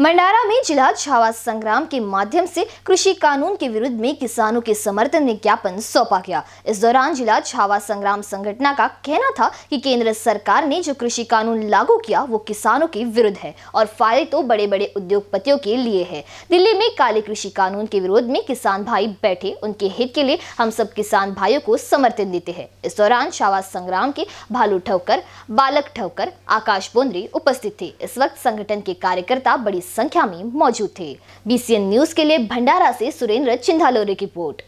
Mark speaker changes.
Speaker 1: मंडारा में जिला छावा संग्राम के माध्यम से कृषि कानून के विरुद्ध में किसानों के समर्थन में ज्ञापन सौंपा गया इस दौरान जिला छावा संग्राम संगठन का कहना था कि केंद्र सरकार ने जो कृषि कानून लागू किया वो किसानों के विरुद्ध है और फायदे तो बड़े बड़े उद्योगपतियों के लिए है दिल्ली में काले कृषि कानून के विरोध में किसान भाई बैठे उनके हित के लिए हम सब किसान भाइयों को समर्थन देते हैं इस दौरान छावा संग्राम के भालू ठवकर बालक ठवकर आकाश बोंद्री उपस्थित थे इस वक्त संगठन के कार्यकर्ता बड़ी संख्या में मौजूद थे बीसीएन न्यूज के लिए भंडारा से सुरेंद्र चिंधालोरे की रिपोर्ट